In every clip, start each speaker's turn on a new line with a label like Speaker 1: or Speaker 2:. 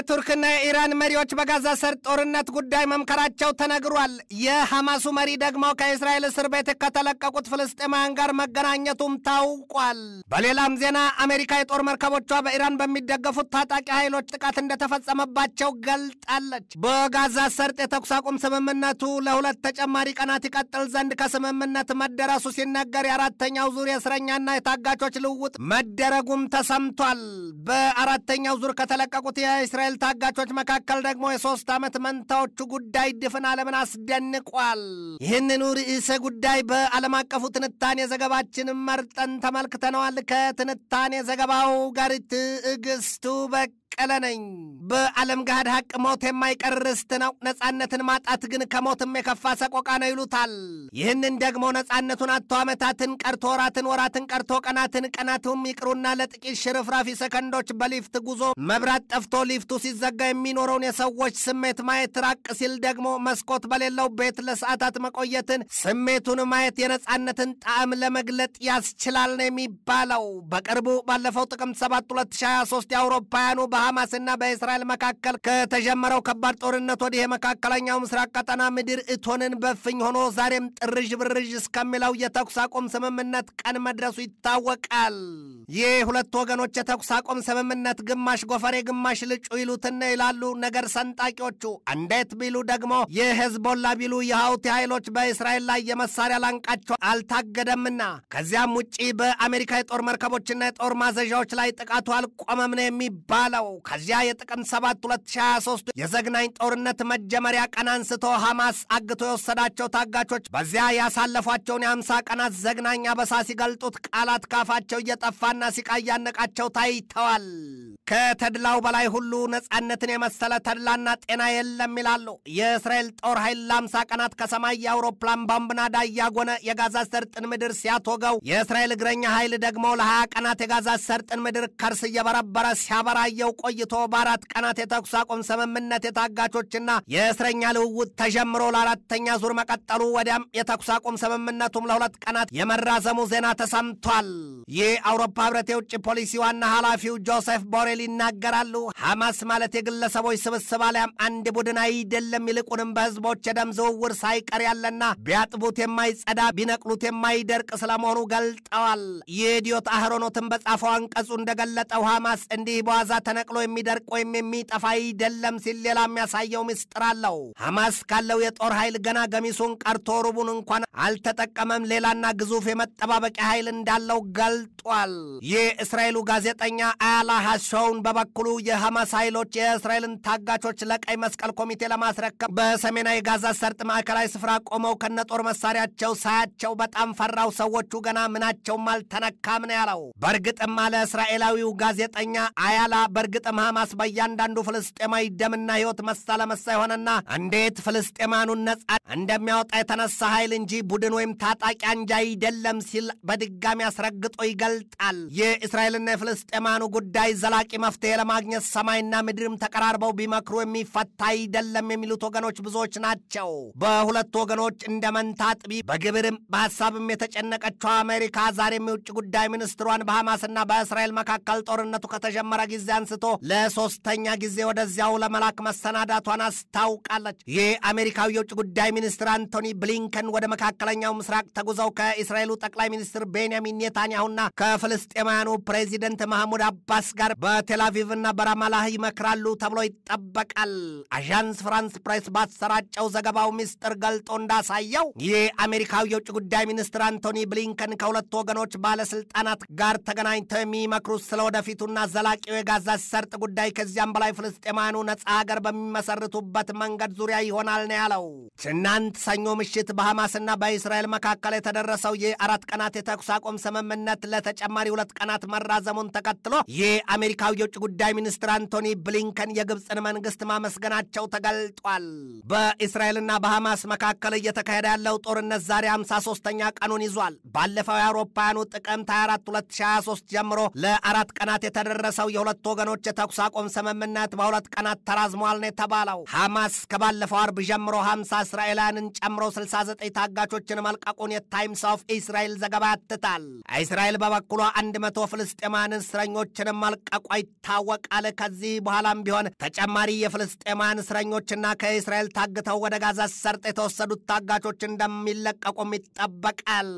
Speaker 1: የቱርክና የኢራን መሪዎች በጋዛ ሰርጥ ጦርነት ጉዳይ መምከራቸው ተነግሯል። የሐማሱ መሪ ደግሞ ከእስራኤል እስር ቤት ከተለቀቁት ፍልስጤማውያን ጋር መገናኘቱም ታውቋል። በሌላም ዜና አሜሪካ የጦር መርከቦቿ በኢራን በሚደገፉት ታጣቂ ኃይሎች ጥቃት እንደተፈጸመባቸው ገልጣለች። በጋዛ ሰርጥ የተኩስ አቁም ስምምነቱ ለሁለት ተጨማሪ ቀናት ይቀጥል ዘንድ ከስምምነት መደረሱ ሲነገር የአራተኛው ዙር የእስረኛና የታጋቾች ልውውጥ መደረጉም ተሰምቷል። በአራተኛው ዙር ከተለቀቁት የእስራኤል በእስራኤል ታጋቾች መካከል ደግሞ የሦስት ዓመት መንታዎቹ ጉዳይ ድፍን ዓለምን አስደንቋል። ይህንኑ ርዕሰ ጉዳይ በዓለም አቀፉ ትንታኔ ዘገባችን መርጠን ተመልክተነዋል። ከትንታኔ ዘገባው ጋር ትዕግስቱ በቅ በቀለ ነኝ። በዓለም ገሃድ ሐቅ ሞት የማይቀር ርስት ነው። ነጻነትን ማጣት ግን ከሞትም የከፋ ሰቆቃ ነው ይሉታል። ይህንን ደግሞ ነጻነቱን አቶ ዓመታትን ቀርቶ ወራትን ወራትን ቀርቶ ቀናትን ቀናትም ይቅሩና ለጥቂት ሽርፍራፊ ሰከንዶች በሊፍት ጉዞ መብራት ጠፍቶ ሊፍቱ ሲዘጋ የሚኖረውን የሰዎች ስሜት ማየት፣ ራቅ ሲል ደግሞ መስኮት በሌለው ቤት ለሰዓታት መቆየትን ስሜቱን ማየት የነጻነትን ጣዕም ለመግለጥ ያስችላል ነው የሚባለው። በቅርቡ ባለፈው ጥቅምት 7 2023 የአውሮፓውያኑ በሐማስና በእስራኤል መካከል ከተጀመረው ከባድ ጦርነት ወዲህ የመካከለኛው ምስራቅ ቀጠና ምድር እቶንን በፍኝ ሆኖ ዛሬም ጥርዥ ብርዥ እስከሚለው የተኩስ አቁም ስምምነት ቀን መድረሱ ይታወቃል። ይህ ሁለት ወገኖች የተኩስ አቁም ስምምነት ግማሽ ጎፈሬ ግማሽ ልጩ ይሉትና ይላሉ ነገር ሰንጣቂዎቹ። እንዴት ቢሉ ደግሞ የሄዝቦላ ቢሉ የሐውቲ ኃይሎች በእስራኤል ላይ የመሳሪያ ላንቃቸው አልታገደምና ከዚያም ውጪ በአሜሪካ የጦር መርከቦችና የጦር ማዘዣዎች ላይ ጥቃቱ አልቆመም ነው የሚባለው። ከዚያ የጥቅምት 7 2023 የዘግናኝ ጦርነት መጀመሪያ ቀን አንስቶ ሐማስ አግቶ የወሰዳቸው ታጋቾች በዚያ ያሳለፏቸውን የአምሳ ቀናት ዘግናኝ አበሳ ሲገልጡት ቃላት ካፋቸው እየጠፋና ሲቃይ ያነቃቸው ታይተዋል። ከተድላው በላይ ሁሉ ነጻነትን የመሰለ ተድላና ጤና የለም ይላሉ። የእስራኤል ጦር ኃይል ለአምሳ ቀናት ከሰማይ የአውሮፕላን ባምብናዳ እያጎነ የጋዛ ሰርጥን ምድር ሲያቶገው የእስራኤል እግረኛ ኃይል ደግሞ ለ ቀናት የጋዛ ሰርጥን ምድር ከርስ እየበረበረ ሲያበራየው ቆይቶ በአራት ቀናት የተኩስ አቁም ስምምነት የታጋቾችና የእስረኛ ልውውጥ ተጀምሮ ለአራተኛ ዙር መቀጠሉ ወዲያም የተኩስ አቁም ስምምነቱም ለሁለት ቀናት የመራዘሙ ዜና ተሰምቷል። ይህ አውሮፓ ህብረት የውጭ ፖሊሲ ዋና ኃላፊው ጆሴፍ ቦሬል ይናገራሉ። ሐማስ ማለት የግለሰቦች ስብስብ አሊያም አንድ ቡድን አይደለም፣ ይልቁንም በህዝቦች የደም ዝውውር ሳይቀር ያለና ቢያጥቡት የማይጸዳ ቢነቅሉት የማይደርቅ ስለመሆኑ ገልጠዋል። ይህ ዲዮት አህሮኖትን በጻፈው አንቀጹ እንደገለጠው ሐማስ እንዲህ በዋዛ ተነቅ ተቀላቅሎ የሚደርቅ ወይም የሚጠፋ አይደለም ሲል ሌላ የሚያሳየው ምስጢር አለው። ሐማስ ካለው የጦር ኃይል ገና ገሚሱን ቀርቶ ሩቡን እንኳን አልተጠቀመም። ሌላና ግዙፍ የመጠባበቂያ ኃይል እንዳለው ገልጧል። እስራኤሉ ጋዜጠኛ አያላ ሐሾውን በበኩሉ የሐማስ ኃይሎች የእስራኤልን ታጋቾች ለቀይ መስቀል ኮሚቴ ለማስረከብ በሰሜናዊ ጋዛ ሰርጥ ማዕከላዊ ስፍራ ቆመው ከነጦር መሳሪያቸው ሳያቸው በጣም ፈራው። ሰዎቹ ገና ምናቸውም አልተነካም ነው ያለው። በእርግጥም አለ እስራኤላዊው ጋዜጠኛ አያላ በእርግ በእርግጥም ሐማስ በእያንዳንዱ ፍልስጤማዊ ደምና ሕይወት መሳ ለመሳ የሆነና እንዴት ፍልስጤማኑን ነጻ እንደሚያወጣ የተነሳ ኃይል እንጂ ቡድን ወይም ታጣቂ አንጃ አይደለም ሲል በድጋሚ አስረግጦ ይገልጣል። የእስራኤልና የፍልስጤማኑ ጉዳይ ዘላቂ መፍትሄ ለማግኘት ሰማይና ምድርም ተቀራርበው ቢመክሩ የሚፈታ አይደለም የሚሉት ወገኖች ብዙዎች ናቸው። በሁለቱ ወገኖች እንደ መንታ ጥቢ በግብርም በሀሳብም የተጨነቀችው አሜሪካ ዛሬም የውጭ ጉዳይ ሚኒስትሯን በሐማስና በእስራኤል መካከል ጦርነቱ ከተጀመረ ጊዜ አንስቶ ለሶስተኛ ጊዜ ወደዚያው ለመላክ መሰናዳቷን አስታውቃለች። ይህ አሜሪካዊ የውጭ ጉዳይ ሚኒስትር አንቶኒ ብሊንከን ወደ መካከለኛው ምስራቅ ተጉዘው ከእስራኤሉ ጠቅላይ ሚኒስትር ቤንያሚን ኔታንያሁና ከፍልስጤማውያኑ ፕሬዚደንት ማህሙድ አባስ ጋር በቴላቪቭና በራማላ ይመክራሉ ተብሎ ይጠበቃል። አዣንስ ፍራንስ ፕሬስ ባሰራጨው ዘገባው ሚስጥር ገልጦ እንዳሳየው ይህ አሜሪካዊ የውጭ ጉዳይ ሚኒስትር አንቶኒ ብሊንከን ከሁለቱ ወገኖች ባለስልጣናት ጋር ተገናኝተው የሚመክሩት ስለ ወደፊቱና ዘላቂው የጋዛ ሰርጥ ጉዳይ ከዚያም በላይ ፍልስጤማኑ ነፃ ሀገር በሚመሰርቱበት መንገድ ዙሪያ ይሆናል ነው ያለው። ትናንት ሰኞ ምሽት በሐማስና በእስራኤል መካከል የተደረሰው የአራት ቀናት የተኩስ አቁም ስምምነት ለተጨማሪ ሁለት ቀናት መራዘሙን ተከትሎ የአሜሪካው የውጭ ጉዳይ ሚኒስትር አንቶኒ ብሊንከን የግብፅን መንግስት ማመስገናቸው ተገልጧል። በእስራኤልና በሐማስ መካከል እየተካሄደ ያለው ጦርነት ዛሬ 53ኛ ቀኑን ይዟል። ባለፈው የአውሮፓውያኑ ጥቅምት 24 2023 ጀምሮ ለአራት ቀናት የተደረሰው የሁለት ወገኖች ሀገሮች የተኩስ አቆም ስምምነት በሁለት ቀናት ተራዝመዋል ነው የተባለው። ሐማስ ከባለፈው አርብ ጀምሮ 50 እስራኤላውያንን ጨምሮ 69 ታጋቾችን መልቀቁን የታይምስ ኦፍ ኢስራኤል ዘገባ ያትታል። እስራኤል በበኩሏ 100 ፍልስጤማን እስረኞችን መልቀቋ ይታወቃል። ከዚህ በኋላም ቢሆን ተጨማሪ የፍልስጤማውያን እስረኞችና ከእስራኤል ታግተው ወደ ጋዛ ሰርጥ የተወሰዱት ታጋቾች እንደሚለቀቁም ይጠበቃል።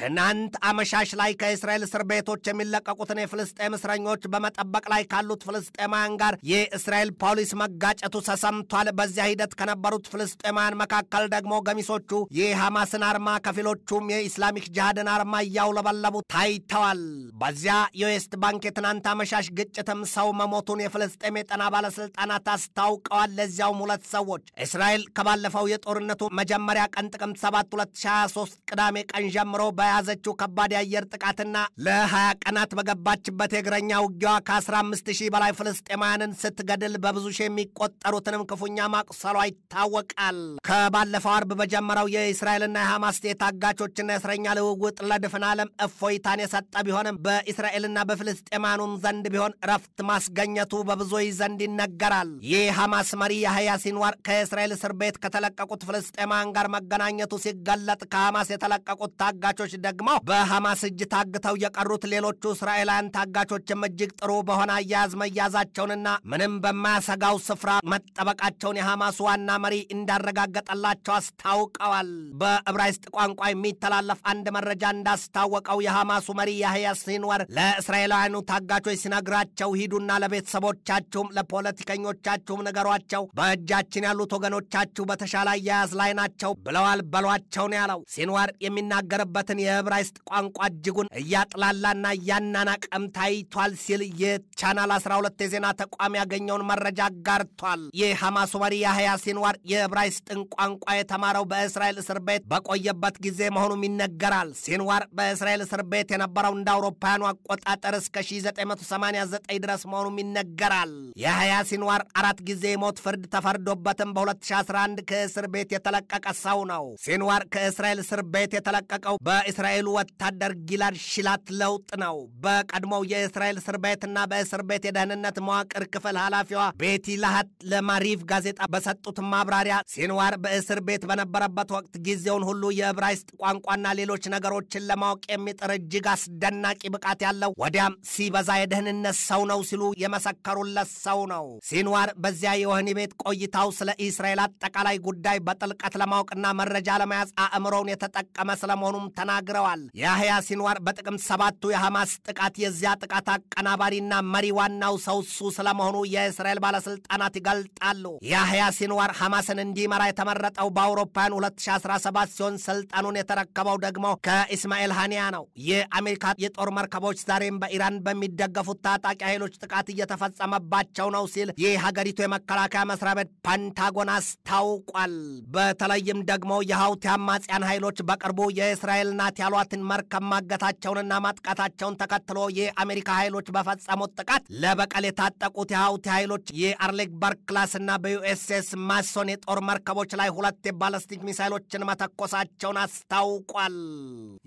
Speaker 1: ትናንት አመሻሽ ላይ ከእስራኤል እስር ቤቶች የሚለቀቁትን የፍልስጤም እስረኞች በመጠበቅ ላይ ካሉት ፍልስጤማውያን ጋር የእስራኤል ፖሊስ መጋጨቱ ተሰምቷል። በዚያ ሂደት ከነበሩት ፍልስጤማውያን መካከል ደግሞ ገሚሶቹ የሐማስን አርማ ከፊሎቹም የኢስላሚክ ጅሃድን አርማ እያውለበለቡ ታይተዋል። በዚያ የዌስት ባንክ የትናንት አመሻሽ ግጭትም ሰው መሞቱን የፍልስጤም የጤና ባለስልጣናት አስታውቀዋል። ለዚያውም ሁለት ሰዎች እስራኤል ከባለፈው የጦርነቱ መጀመሪያ ቀን ጥቅምት 7 2023 ቅዳሜ ቀን ጀምሮ በያዘችው ከባድ የአየር ጥቃትና ለ20 ቀናት በገባችበት የእግረኛ ውጊያዋ ከ15 ሺህ በላይ ፍልስጤማውያንን ስትገድል በብዙ ሺህ የሚቆጠሩትንም ክፉኛ ማቁሰሏ ይታወቃል። ከባለፈው አርብ በጀመረው የእስራኤልና የሐማስ የታጋቾችና የእስረኛ ልውውጥ ለድፍን ዓለም እፎይታን የሰጠ ቢሆንም በእስራኤልና በፍልስጤማኑም ዘንድ ቢሆን እረፍት ማስገኘቱ በብዙዎች ዘንድ ይነገራል። ይህ ሐማስ መሪ ያህያ ሲንዋር ከእስራኤል እስር ቤት ከተለቀቁት ፍልስጤማን ጋር መገናኘቱ ሲገለጥ፣ ከሐማስ የተለቀቁት ታጋቾች ደግሞ በሐማስ እጅ ታግተው የቀሩት ሌሎቹ እስራኤላውያን ታጋቾችም እጅግ ጥሩ በሆነ አያያዝ መያዛቸውንና ምንም በማያሰጋው ስፍራ መጠበቃቸውን የሐማስ ዋና መሪ እንዳረጋገጠላቸው አስታውቀዋል። በዕብራይስጥ ቋንቋ የሚተላለፍ አንድ መረጃ እንዳስታወቀው የሐማሱ መሪ ያህያ ሲንዋር ለእስራኤላውያኑ ታጋቾች ሲነግራቸው ሂዱና ለቤተሰቦቻችሁም ለፖለቲከኞቻችሁም ንገሯቸው፣ በእጃችን ያሉት ወገኖቻችሁ በተሻለ አያያዝ ላይ ናቸው ብለዋል በሏቸው ነው ያለው። ሲንዋር የሚናገርበትን የዕብራይስጥ ቋንቋ እጅጉን እያጥላላና እያናናቀም ታይቷል ሲል የቻናል 1 ሁለት የዜና ተቋም ያገኘውን መረጃ አጋርቷል። የሐማሱ መሪ ያህያ ሲንዋር የዕብራይስጥን ቋንቋ የተማረው በእስራኤል እስር ቤት በቆየበት ጊዜ መሆኑም ይነገራል። ሲንዋር በእስራኤል እስር ቤት የነበረው እንደ አውሮፓውያኑ አቆጣጠር እስከ 1989 ድረስ መሆኑም ይነገራል። ያህያ ሲንዋር አራት ጊዜ የሞት ፍርድ ተፈርዶበትም በ2011 ከእስር ቤት የተለቀቀ ሰው ነው። ሲንዋር ከእስራኤል እስር ቤት የተለቀቀው በእስራኤሉ ወታደር ጊላድ ሽላት ለውጥ ነው። በቀድሞው የእስራኤል እስር ቤትና በእስር ቤት የደህን ደህንነት መዋቅር ክፍል ኃላፊዋ ቤቲ ላሃት ለማሪቭ ጋዜጣ በሰጡት ማብራሪያ ሲንዋር በእስር ቤት በነበረበት ወቅት ጊዜውን ሁሉ የዕብራይስጥ ቋንቋና ሌሎች ነገሮችን ለማወቅ የሚጥር እጅግ አስደናቂ ብቃት ያለው ወዲያም ሲበዛ የደህንነት ሰው ነው ሲሉ የመሰከሩለት ሰው ነው። ሲንዋር በዚያ የወህኒ ቤት ቆይታው ስለ እስራኤል አጠቃላይ ጉዳይ በጥልቀት ለማወቅና መረጃ ለመያዝ አእምሮውን የተጠቀመ ስለመሆኑም ተናግረዋል። ያህያ ሲንዋር በጥቅምት ሰባቱ የሐማስ ጥቃት የዚያ ጥቃት አቀናባሪና መሪ ዋናው ሰው እሱ ስለመሆኑ የእስራኤል ባለሥልጣናት ይገልጣሉ። ያህያ ሲንዋር ሐማስን እንዲመራ የተመረጠው በአውሮፓውያን 2017 ሲሆን ስልጣኑን የተረከበው ደግሞ ከኢስማኤል ሃኒያ ነው። የአሜሪካ የጦር መርከቦች ዛሬም በኢራን በሚደገፉት ታጣቂ ኃይሎች ጥቃት እየተፈጸመባቸው ነው ሲል የሀገሪቱ የመከላከያ መስሪያ ቤት ፓንታጎን አስታውቋል። በተለይም ደግሞ የሐውቲ አማጽያን ኃይሎች በቅርቡ የእስራኤል ናት ያሏትን መርከብ ማገታቸውንና ማጥቃታቸውን ተከትሎ የአሜሪካ ኃይሎች በፈጸሙት ጥቃት ለበ በመቀላቀል የታጠቁት የሀውቲ ኃይሎች የአርሌግባር ክላስና በዩኤስኤስ ማሶን የጦር መርከቦች ላይ ሁለት የባለስቲክ ሚሳይሎችን መተኮሳቸውን አስታውቋል።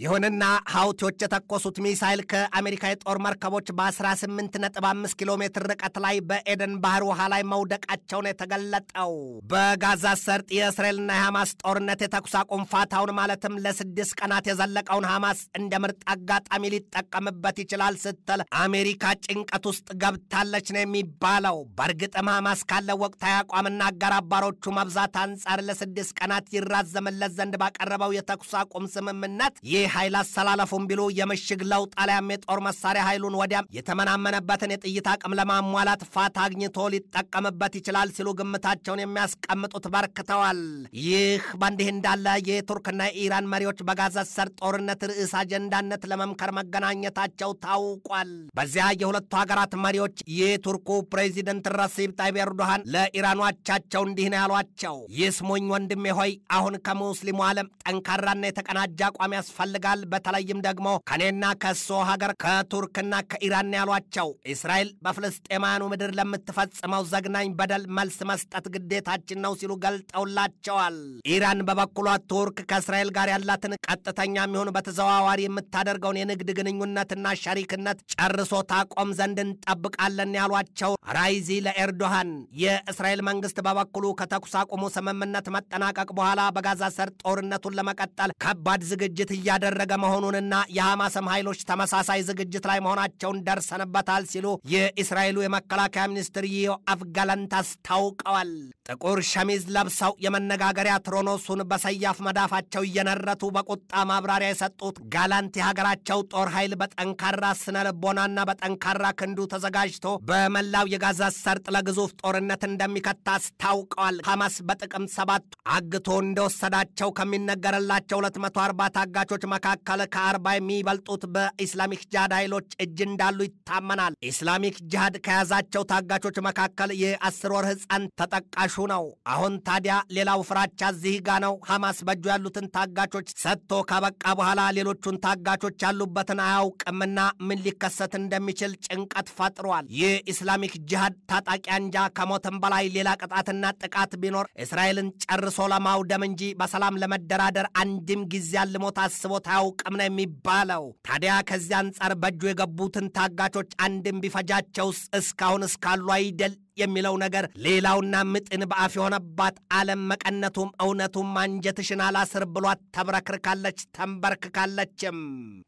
Speaker 1: ይሁንና ሀውቲዎች የተኮሱት ሚሳይል ከአሜሪካ የጦር መርከቦች በ 18 5 ኪሎ ሜትር ርቀት ላይ በኤደን ባህር ውሃ ላይ መውደቃቸውን የተገለጠው። በጋዛ ሰርጥ የእስራኤልና የሐማስ ጦርነት የተኩስ አቁም ፋታውን ማለትም ለስድስት ቀናት የዘለቀውን ሐማስ እንደ ምርጥ አጋጣሚ ሊጠቀምበት ይችላል ስትል አሜሪካ ጭንቀት ውስጥ ገብ መታለች ነው የሚባለው። በእርግጥም ሐማስ ካለው ወቅታዊ አቋምና አጋር አባሮቹ መብዛት አንጻር ለስድስት ቀናት ይራዘምለት ዘንድ ባቀረበው የተኩስ አቁም ስምምነት ይህ ኃይል አሰላለፉም ቢሉ የምሽግ ለውጥ አሊያም የጦር መሳሪያ ኃይሉን ወዲያም የተመናመነበትን የጥይት አቅም ለማሟላት ፋታ አግኝቶ ሊጠቀምበት ይችላል ሲሉ ግምታቸውን የሚያስቀምጡት በርክተዋል። ይህ በእንዲህ እንዳለ የቱርክና የኢራን መሪዎች በጋዛ ሰርጥ ጦርነት ርዕስ አጀንዳነት ለመምከር መገናኘታቸው ታውቋል። በዚያ የሁለቱ ሀገራት መሪዎች መሪዎች የቱርኩ ፕሬዚደንት ረሲብ ጣይብ ኤርዶሃን ለኢራኑ አቻቸው እንዲህ ነው ያሏቸው። ይስሙኝ ወንድሜ ሆይ አሁን ከሙስሊሙ ዓለም ጠንካራና የተቀናጀ አቋም ያስፈልጋል። በተለይም ደግሞ ከእኔና ከሶ ሀገር ከቱርክና ከኢራን ያሏቸው እስራኤል በፍልስጤማያኑ ምድር ለምትፈጽመው ዘግናኝ በደል መልስ መስጠት ግዴታችን ነው ሲሉ ገልጠውላቸዋል። ኢራን በበኩሏ ቱርክ ከእስራኤል ጋር ያላትን ቀጥተኛ የሚሆኑ በተዘዋዋሪ የምታደርገውን የንግድ ግንኙነትና ሸሪክነት ጨርሶ ታቆም ዘንድ እንጠብቃል አለን ያሏቸው ራይዚ ለኤርዶሃን የእስራኤል መንግስት በበኩሉ ከተኩስ አቁሙ ስምምነት መጠናቀቅ በኋላ በጋዛ ሰርጥ ጦርነቱን ለመቀጠል ከባድ ዝግጅት እያደረገ መሆኑንና የሐማስም ኃይሎች ተመሳሳይ ዝግጅት ላይ መሆናቸውን ደርሰንበታል ሲሉ የእስራኤሉ የመከላከያ ሚኒስትር ዮአፍ ጋላንት አስታውቀዋል። ጥቁር ሸሚዝ ለብሰው የመነጋገሪያ ትሮኖሱን በሰያፍ መዳፋቸው እየነረቱ በቁጣ ማብራሪያ የሰጡት ጋላንት የሀገራቸው ጦር ኃይል በጠንካራ ስነ ልቦናና በጠንካራ ክንዱ ተዘጋጅ ፈጅቶ በመላው የጋዛ ሰርጥ ለግዙፍ ጦርነት እንደሚከት አስታውቀዋል። ሐማስ በጥቅምት ሰባት አግቶ እንደወሰዳቸው ከሚነገርላቸው 240 ታጋቾች መካከል ከአርባ የሚበልጡት በኢስላሚክ ጅሃድ ኃይሎች እጅ እንዳሉ ይታመናል። ኢስላሚክ ጂሃድ ከያዛቸው ታጋቾች መካከል የአስር ወር ሕፃን ተጠቃሹ ነው። አሁን ታዲያ ሌላው ፍራቻ እዚህ ጋ ነው። ሐማስ በእጁ ያሉትን ታጋቾች ሰጥቶ ካበቃ በኋላ ሌሎቹን ታጋቾች ያሉበትን አያውቅምና ምን ሊከሰት እንደሚችል ጭንቀት ፈጥሯል። ተናግረዋል። የኢስላሚክ ጅሃድ ታጣቂ አንጃ ከሞትም በላይ ሌላ ቅጣትና ጥቃት ቢኖር እስራኤልን ጨርሶ ለማውደም እንጂ በሰላም ለመደራደር አንድም ጊዜ አልሞት አስቦት አያውቅም ነው የሚባለው። ታዲያ ከዚህ አንጻር በእጁ የገቡትን ታጋቾች አንድም ቢፈጃቸውስ እስካሁን እስካሉ አይደል የሚለው ነገር ሌላውና ምጥን በአፍ የሆነባት ዓለም መቀነቱም እውነቱም አንጀትሽን አላስር ብሏት ተብረክርካለች፣ ተንበርክካለችም።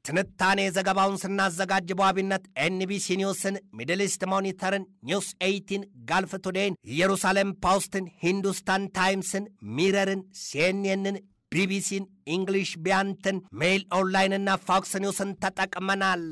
Speaker 1: ትንታኔ ዘገባውን ስናዘጋጅ በዋቢነት ኤንቢሲ ኒውስን፣ ሚድል ኢስት ሞኒተርን፣ ኒውስ ኤይቲን፣ ጋልፍ ቱዴይን፣ ኢየሩሳሌም ፓውስትን፣ ሂንዱስታን ታይምስን፣ ሚረርን፣ ሲኤንኤንን፣ ቢቢሲን፣ ኢንግሊሽ ቢያንትን፣ ሜይል ኦንላይንና ፎክስ ኒውስን ተጠቅመናል።